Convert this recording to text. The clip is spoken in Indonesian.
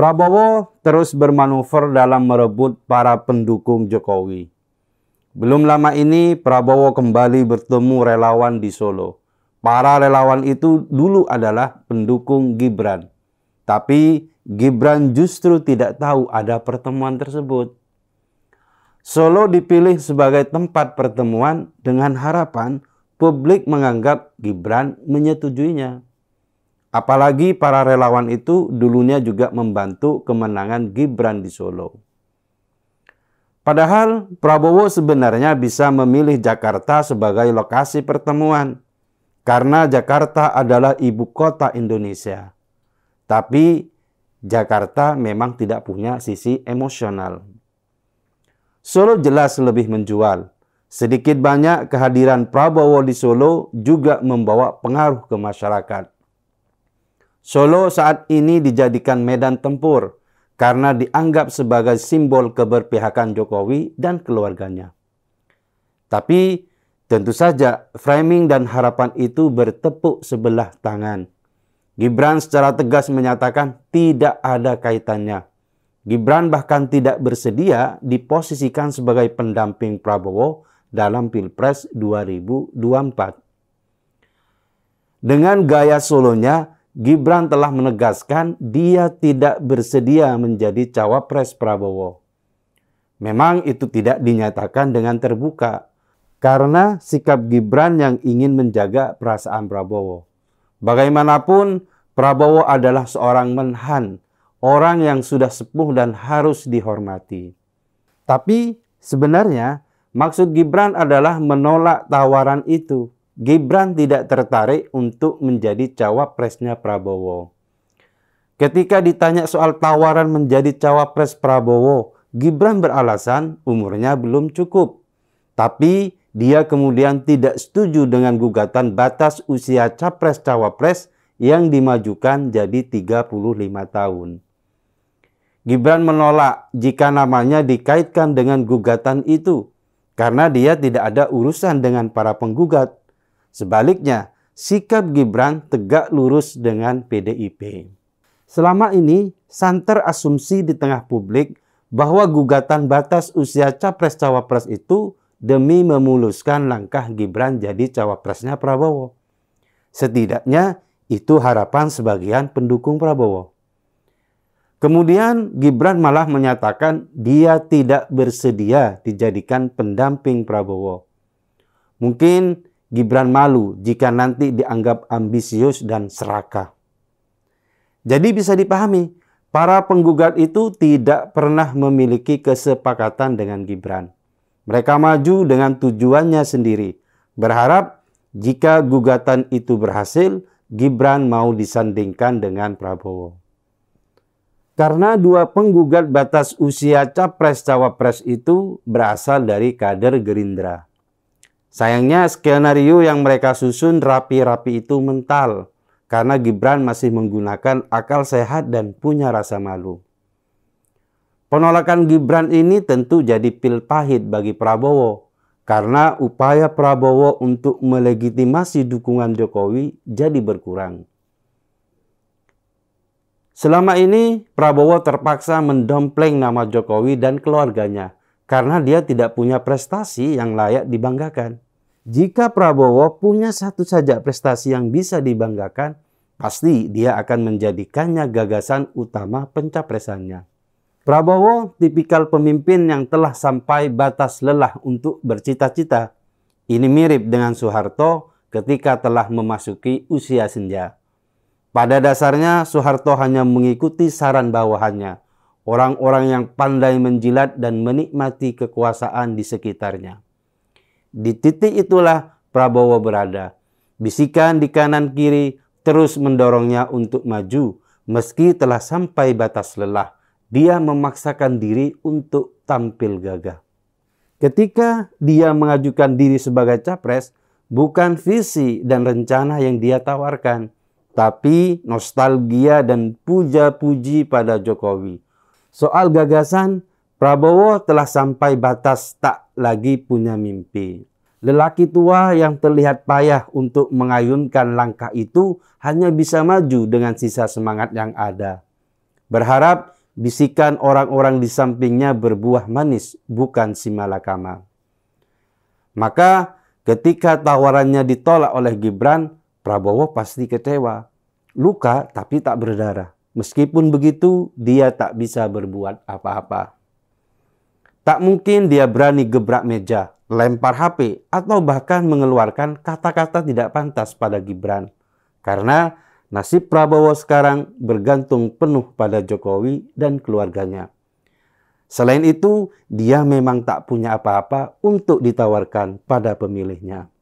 Prabowo terus bermanuver dalam merebut para pendukung Jokowi. Belum lama ini Prabowo kembali bertemu relawan di Solo. Para relawan itu dulu adalah pendukung Gibran. Tapi Gibran justru tidak tahu ada pertemuan tersebut. Solo dipilih sebagai tempat pertemuan dengan harapan publik menganggap Gibran menyetujuinya. Apalagi para relawan itu dulunya juga membantu kemenangan Gibran di Solo. Padahal Prabowo sebenarnya bisa memilih Jakarta sebagai lokasi pertemuan karena Jakarta adalah ibu kota Indonesia. Tapi Jakarta memang tidak punya sisi emosional. Solo jelas lebih menjual. Sedikit banyak kehadiran Prabowo di Solo juga membawa pengaruh ke masyarakat. Solo saat ini dijadikan medan tempur karena dianggap sebagai simbol keberpihakan Jokowi dan keluarganya. Tapi tentu saja framing dan harapan itu bertepuk sebelah tangan. Gibran secara tegas menyatakan tidak ada kaitannya. Gibran bahkan tidak bersedia diposisikan sebagai pendamping Prabowo dalam Pilpres 2024. Dengan gaya solonya, Gibran telah menegaskan dia tidak bersedia menjadi cawapres Prabowo. Memang itu tidak dinyatakan dengan terbuka karena sikap Gibran yang ingin menjaga perasaan Prabowo. Bagaimanapun, Prabowo adalah seorang menhan, orang yang sudah sepuh dan harus dihormati. Tapi sebenarnya maksud Gibran adalah menolak tawaran itu Gibran tidak tertarik untuk menjadi cawapresnya Prabowo. Ketika ditanya soal tawaran menjadi cawapres Prabowo, Gibran beralasan umurnya belum cukup. Tapi dia kemudian tidak setuju dengan gugatan batas usia capres-cawapres yang dimajukan jadi 35 tahun. Gibran menolak jika namanya dikaitkan dengan gugatan itu karena dia tidak ada urusan dengan para penggugat Sebaliknya, sikap Gibran tegak lurus dengan PDIP. Selama ini, santer asumsi di tengah publik bahwa gugatan batas usia capres-cawapres itu demi memuluskan langkah Gibran jadi cawapresnya Prabowo. Setidaknya itu harapan sebagian pendukung Prabowo. Kemudian Gibran malah menyatakan dia tidak bersedia dijadikan pendamping Prabowo. Mungkin Gibran malu jika nanti dianggap ambisius dan serakah. Jadi bisa dipahami, para penggugat itu tidak pernah memiliki kesepakatan dengan Gibran. Mereka maju dengan tujuannya sendiri, berharap jika gugatan itu berhasil, Gibran mau disandingkan dengan Prabowo. Karena dua penggugat batas usia capres-cawapres itu berasal dari kader Gerindra. Sayangnya skenario yang mereka susun rapi-rapi itu mental karena Gibran masih menggunakan akal sehat dan punya rasa malu. Penolakan Gibran ini tentu jadi pil pahit bagi Prabowo karena upaya Prabowo untuk melegitimasi dukungan Jokowi jadi berkurang. Selama ini Prabowo terpaksa mendompleng nama Jokowi dan keluarganya karena dia tidak punya prestasi yang layak dibanggakan. Jika Prabowo punya satu saja prestasi yang bisa dibanggakan, pasti dia akan menjadikannya gagasan utama pencapresannya. Prabowo tipikal pemimpin yang telah sampai batas lelah untuk bercita-cita. Ini mirip dengan Soeharto ketika telah memasuki usia senja. Pada dasarnya, Soeharto hanya mengikuti saran bawahannya orang-orang yang pandai menjilat dan menikmati kekuasaan di sekitarnya. Di titik itulah Prabowo berada. Bisikan di kanan kiri terus mendorongnya untuk maju meski telah sampai batas lelah. Dia memaksakan diri untuk tampil gagah. Ketika dia mengajukan diri sebagai capres, bukan visi dan rencana yang dia tawarkan, tapi nostalgia dan puja-puji pada Jokowi Soal gagasan, Prabowo telah sampai batas tak lagi punya mimpi. Lelaki tua yang terlihat payah untuk mengayunkan langkah itu hanya bisa maju dengan sisa semangat yang ada. Berharap bisikan orang-orang di sampingnya berbuah manis, bukan simalakama Maka Ketika tawarannya ditolak oleh Gibran, Prabowo pasti kecewa. Luka tapi tak berdarah. Meskipun begitu, dia tak bisa berbuat apa-apa. Tak mungkin dia berani gebrak meja, lempar HP, atau bahkan mengeluarkan kata-kata tidak pantas pada Gibran. Karena nasib Prabowo sekarang bergantung penuh pada Jokowi dan keluarganya. Selain itu, dia memang tak punya apa-apa untuk ditawarkan pada pemilihnya.